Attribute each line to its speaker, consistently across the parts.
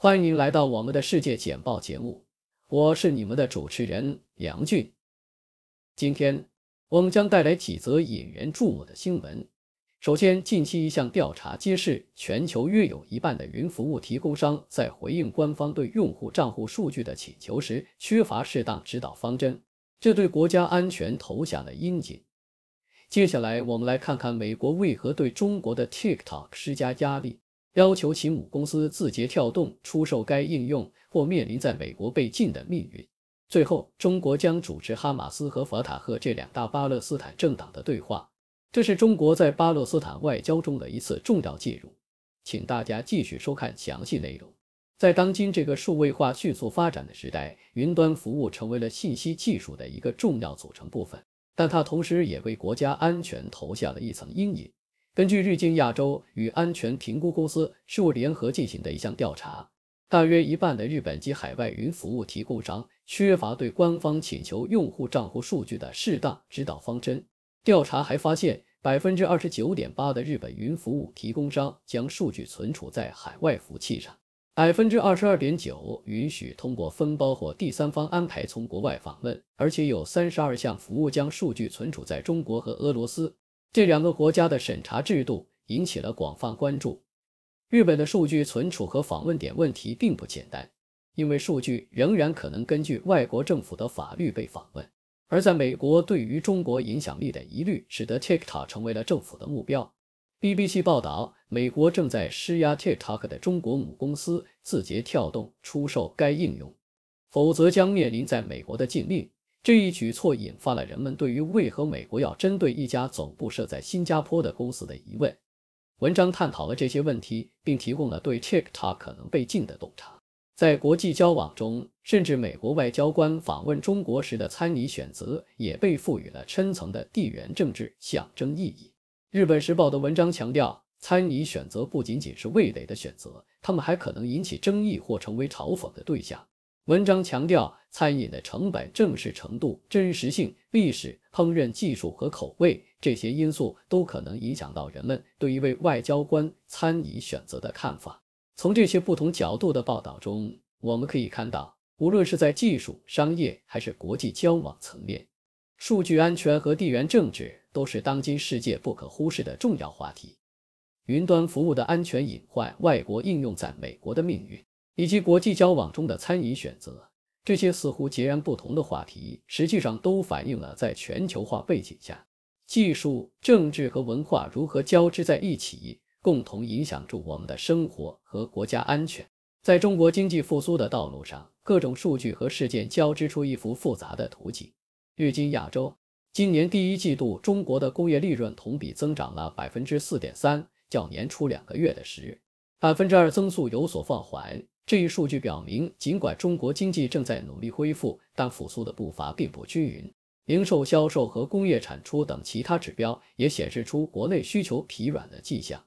Speaker 1: 欢迎来到我们的世界简报节目，我是你们的主持人梁俊。今天我们将带来几则引人注目的新闻。首先，近期一项调查揭示，全球约有一半的云服务提供商在回应官方对用户账户数据的请求时缺乏适当指导方针，这对国家安全投下了阴影。接下来，我们来看看美国为何对中国的 TikTok 施加压力。要求其母公司字节跳动出售该应用，或面临在美国被禁的命运。最后，中国将主持哈马斯和法塔赫这两大巴勒斯坦政党的对话，这是中国在巴勒斯坦外交中的一次重要介入。请大家继续收看详细内容。在当今这个数位化迅速发展的时代，云端服务成为了信息技术的一个重要组成部分，但它同时也为国家安全投下了一层阴影。根据日经亚洲与安全评估公司事务联合进行的一项调查，大约一半的日本及海外云服务提供商缺乏对官方请求用户账户数据的适当指导方针。调查还发现，百分之二十九点八的日本云服务提供商将数据存储在海外服务器上，百分之二十二点九允许通过分包或第三方安排从国外访问，而且有三十二项服务将数据存储在中国和俄罗斯。这两个国家的审查制度引起了广泛关注。日本的数据存储和访问点问题并不简单，因为数据仍然可能根据外国政府的法律被访问。而在美国，对于中国影响力的疑虑使得 TikTok 成为了政府的目标。BBC 报道，美国正在施压 TikTok 的中国母公司字节跳动出售该应用，否则将面临在美国的禁令。这一举措引发了人们对于为何美国要针对一家总部设在新加坡的公司的疑问。文章探讨了这些问题，并提供了对 TikTok 可能被禁的洞察。在国际交往中，甚至美国外交官访问中国时的参与选择也被赋予了深层的地缘政治象征意义。日本时报的文章强调，参与选择不仅仅是味蕾的选择，他们还可能引起争议或成为嘲讽的对象。文章强调，餐饮的成本、正式程度、真实性、历史、烹饪技术和口味这些因素都可能影响到人们对一位外交官餐饮选择的看法。从这些不同角度的报道中，我们可以看到，无论是在技术、商业还是国际交往层面，数据安全和地缘政治都是当今世界不可忽视的重要话题。云端服务的安全隐患，外国应用在美国的命运。以及国际交往中的餐饮选择，这些似乎截然不同的话题，实际上都反映了在全球化背景下，技术、政治和文化如何交织在一起，共同影响着我们的生活和国家安全。在中国经济复苏的道路上，各种数据和事件交织出一幅复杂的图景。日今亚洲》，今年第一季度中国的工业利润同比增长了百分之四点三，较年初两个月的十百分之二增速有所放缓。这一数据表明，尽管中国经济正在努力恢复，但复苏的步伐并不均匀。零售销售和工业产出等其他指标也显示出国内需求疲软的迹象。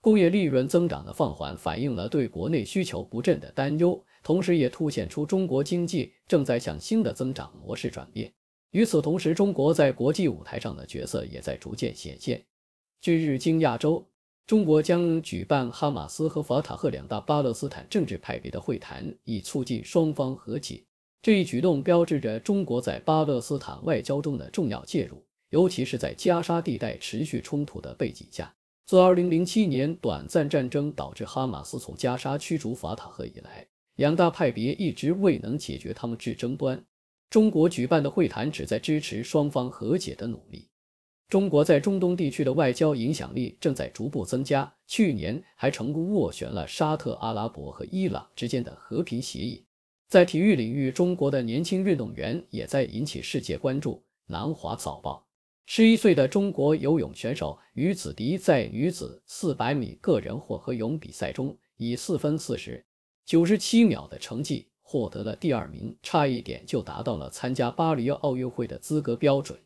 Speaker 1: 工业利润增长的放缓反映了对国内需求不振的担忧，同时也凸显出中国经济正在向新的增长模式转变。与此同时，中国在国际舞台上的角色也在逐渐显现。据日经亚洲。中国将举办哈马斯和法塔赫两大巴勒斯坦政治派别的会谈，以促进双方和解。这一举动标志着中国在巴勒斯坦外交中的重要介入，尤其是在加沙地带持续冲突的背景下。自2007年短暂战争导致哈马斯从加沙驱逐法塔赫以来，两大派别一直未能解决他们之争端。中国举办的会谈旨在支持双方和解的努力。中国在中东地区的外交影响力正在逐步增加，去年还成功斡旋了沙特阿拉伯和伊朗之间的和平协议。在体育领域，中国的年轻运动员也在引起世界关注。南华早报：十一岁的中国游泳选手于子迪在女子四百米个人混合泳比赛中，以四分四十九十七秒的成绩获得了第二名，差一点就达到了参加巴黎奥运会的资格标准。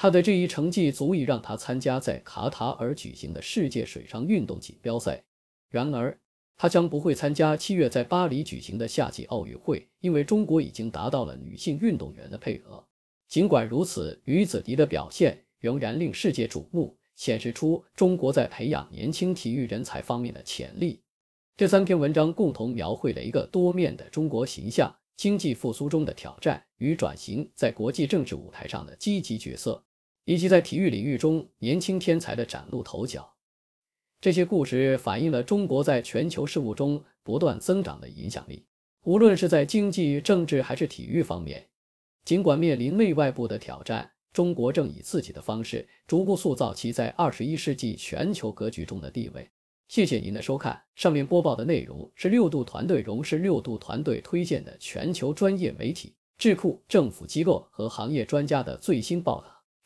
Speaker 1: 他的这一成绩足以让他参加在卡塔尔举行的世界水上运动锦标赛。然而，他将不会参加七月在巴黎举行的夏季奥运会，因为中国已经达到了女性运动员的配额。尽管如此，于子迪的表现仍然令世界瞩目，显示出中国在培养年轻体育人才方面的潜力。这三篇文章共同描绘了一个多面的中国形象：经济复苏中的挑战与转型，在国际政治舞台上的积极角色。以及在体育领域中年轻天才的崭露头角，这些故事反映了中国在全球事务中不断增长的影响力。无论是在经济、政治还是体育方面，尽管面临内外部的挑战，中国正以自己的方式逐步塑造其在二十一世纪全球格局中的地位。谢谢您的收看。上面播报的内容是六度团队荣是六度团队推荐的全球专业媒体、智库、政府机构和行业专家的最新报道。